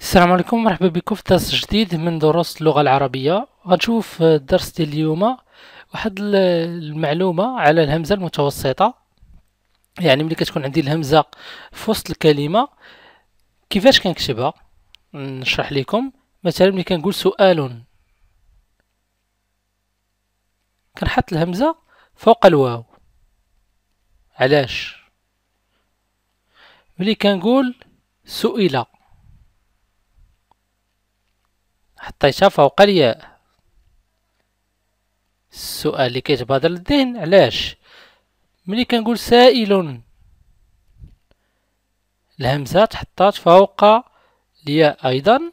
السلام عليكم مرحبا بكم في درس جديد من دروس اللغة العربية غنشوف الدرس ديال اليوم واحد المعلومة على الهمزة المتوسطة يعني ملي كتكون عندي الهمزة في وسط الكلمة كيفاش كنكتبها نشرح لكم مثلا ملي كنقول سؤال كنحط الهمزة فوق الواو علاش ملي كنقول سئل حطيتها فوق الياء السؤال اللي كيتبادر للذهن علاش ملي كنقول سائل الهمزة تحطات فوق الياء أيضا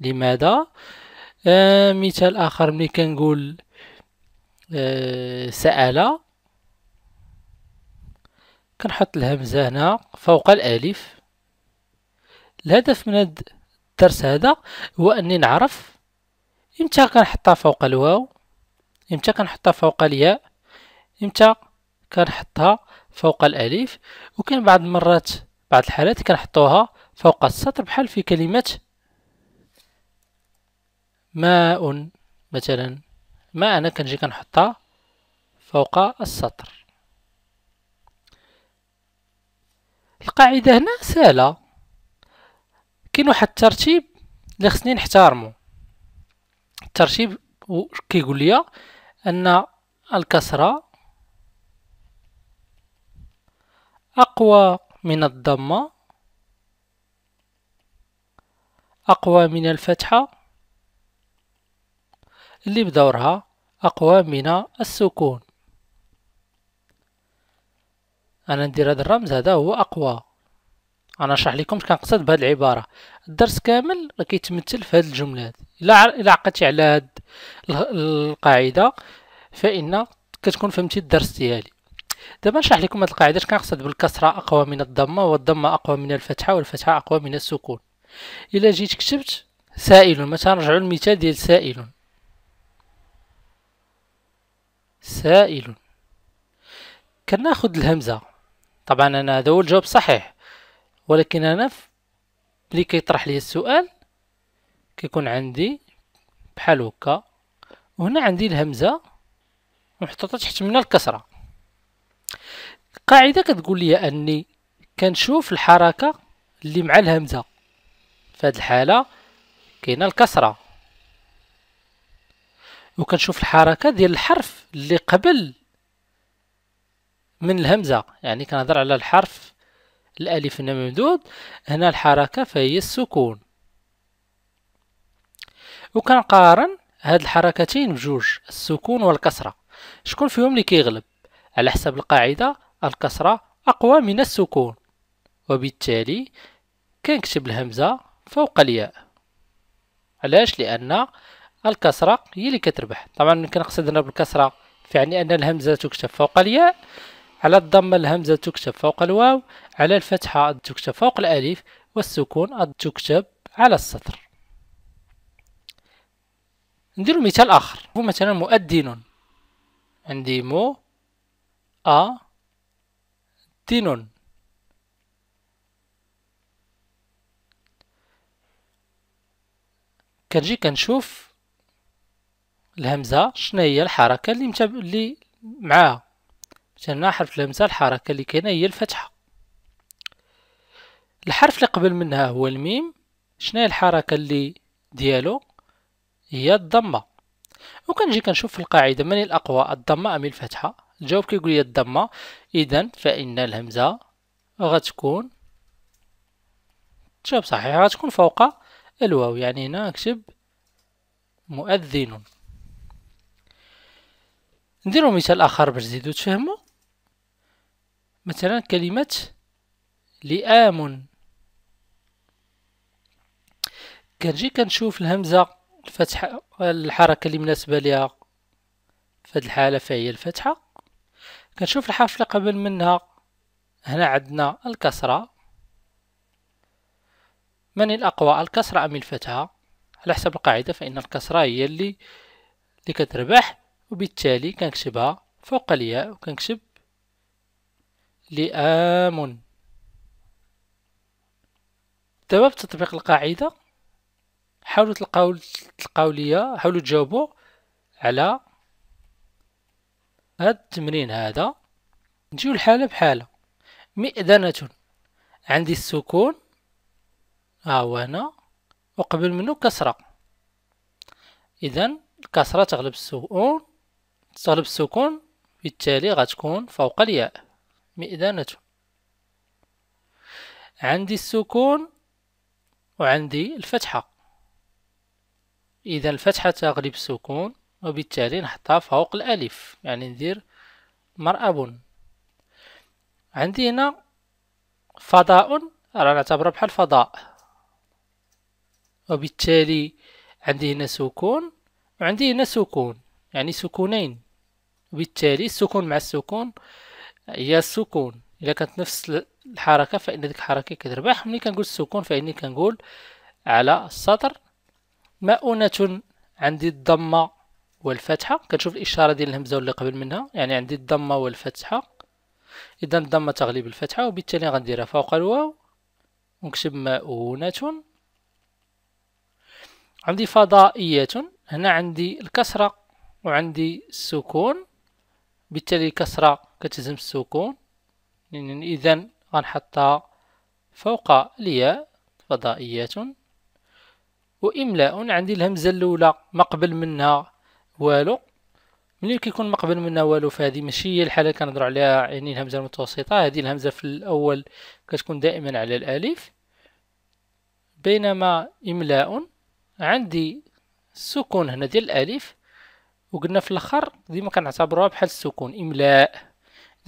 لماذا آه مثال آخر ملي كنقول آه، سأل كنحط الهمزة هنا فوق الألف الهدف من هاد الدرس هذا هو أني نعرف إمتى كنحطها فوق الواو إمتى كنحطها فوق الياء إمتى كنحطها فوق الألف وكان بعض المرات بعض الحالات كنحطوها فوق السطر بحال في كلمة ماء مثلا ما انا كنجي كنحطها فوق السطر القاعده هنا سهله كاين واحد الترتيب اللي خصني نحترمو الترتيب كيقول لي ان الكسره اقوى من الضمه اقوى من الفتحه اللي بدورها أقوى من السكون أنا ندير هذا الرمز هذا هو أقوى أنا نشرح لكم اش كنقصد بهاد العبارة الدرس كامل راه كيتمثل في هاد الجملات إلا إلا عقدتي على هاد القاعدة فإن كتكون فهمتي الدرس ديالي دابا نشرح لكم هاد القاعدة اش كنقصد بالكسرة أقوى من الضمة والضمة أقوى من الفتحة والفتحة أقوى من السكون إلا جيت كتبت سائل مثلا نرجعوا المثال ديال سائل سائل كناخد الهمزة طبعا أنا هذا هو الجواب صحيح ولكن أنا ملي كيطرح لي السؤال كيكون عندي بحال هكا وهنا عندي الهمزة محطوطة تحت منها الكسرة القاعدة كتقول لي أني كنشوف الحركة اللي مع الهمزة في هذه الحالة كاينة الكسرة وكنشوف الحركه ديال الحرف اللي قبل من الهمزه يعني كنهضر على الحرف الالف هنا ممدود هنا الحركه فهي السكون وكنقارن هاد الحركتين بجوج السكون والكسره شكون فيهم اللي كيغلب على حسب القاعده الكسره اقوى من السكون وبالتالي كنكتب الهمزه فوق الياء علاش لان الكسرة هي اللي كتربح طبعا كنقصد هنا بالكسرة يعني أن الهمزة تكتب فوق الياء على الضمة الهمزة تكتب فوق الواو على الفتحة تكتب فوق الألف والسكون تكتب على السطر نديرو مثال آخر هو مثلا مؤذن عندي مو أ دينون كنجي كنشوف الهمزه شنو هي الحركه اللي متب... اللي معاها مثلا حرف الهمزه الحركه اللي كاينه هي الفتحه الحرف اللي قبل منها هو الميم شنو هي الحركه اللي ديالو هي الضمه وكنجي كنشوف في القاعده من الاقوى الضمه ام الفتحه الجواب كيقول لي الضمه اذا فان الهمزه غتكون جواب صحيح غتكون فوق الواو يعني هنا نكتب مؤذن نديرو مثال اخر باش تزيدو تفهمو مثلا كلمه لئام كنجي كنشوف الهمزه الفتحه الحركه اللي مناسبه ليها في هاد الحاله فهي الفتحه كنشوف الحرف اللي قبل منها هنا عندنا الكسره من الاقوى الكسره ام الفتحه على حسب القاعده فان الكسره هي اللي اللي كتربح وبالتالي كنكتبها فوق الياء وكنكتب لئام دابا بتطبيق القاعدة حاولوا تلقاو تلقاو ليا حاولوا تجاوبوا على هاد التمرين هذا نجيو الحالة بحالة مئذنة عندي السكون ها هو هنا وقبل منه كسرة إذا الكسرة تغلب السكون صلب السكون بالتالي غتكون فوق الياء مئذنة عندي السكون وعندي الفتحة إذا الفتحة تغلب السكون وبالتالي نحطها فوق الألف يعني ندير مرأب عندي هنا فضاء راه نعتبره بحال فضاء وبالتالي عندي هنا سكون وعندي هنا سكون يعني سكونين وبالتالي السكون مع السكون هي السكون الا كانت نفس الحركه فان ديك الحركه كتربح ملي كنقول السكون فاني كنقول على السطر مؤونه عندي الضمه والفتحه كنشوف الاشاره ديال الهمزه واللي قبل منها يعني عندي الضمه والفتحه اذا الضمه تغلب الفتحه وبالتالي غنديرها فوق الواو ونكتب مؤونه عندي فضائيه هنا عندي الكسره وعندي السكون بالتالي الكسرة كتهزم السكون يعني إذا غنحطها فوق الياء فضائيات وإملاء عندي الهمزة الأولى مقبل منها والو ملي كيكون مقبل منها والو فهذه ماشي هي الحالة اللي كنهضروا عليها يعني الهمزة المتوسطة هذه الهمزة في الأول كتكون دائما على الألف بينما إملاء عندي السكون هنا ديال الألف وقلنا في الاخر ديما كنعتبروها بحال السكون املاء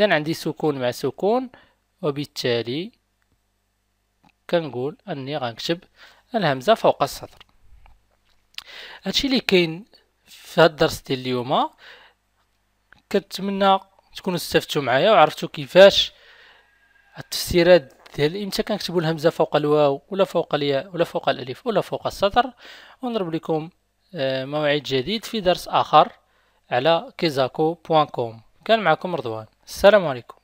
اذا عندي سكون مع سكون وبالتالي كنقول اني غنكتب الهمزه فوق السطر هادشي اللي كاين في هاد الدرس ديال اليوم كنتمنى تكونوا استفدتوا معايا وعرفتوا كيفاش التفسيرات ديال امتى كنكتبوا الهمزه فوق الواو ولا فوق الياء ولا فوق الالف ولا فوق السطر ونضرب لكم آه، موعد جديد في درس آخر على كيزاكو.com كان معكم رضوان السلام عليكم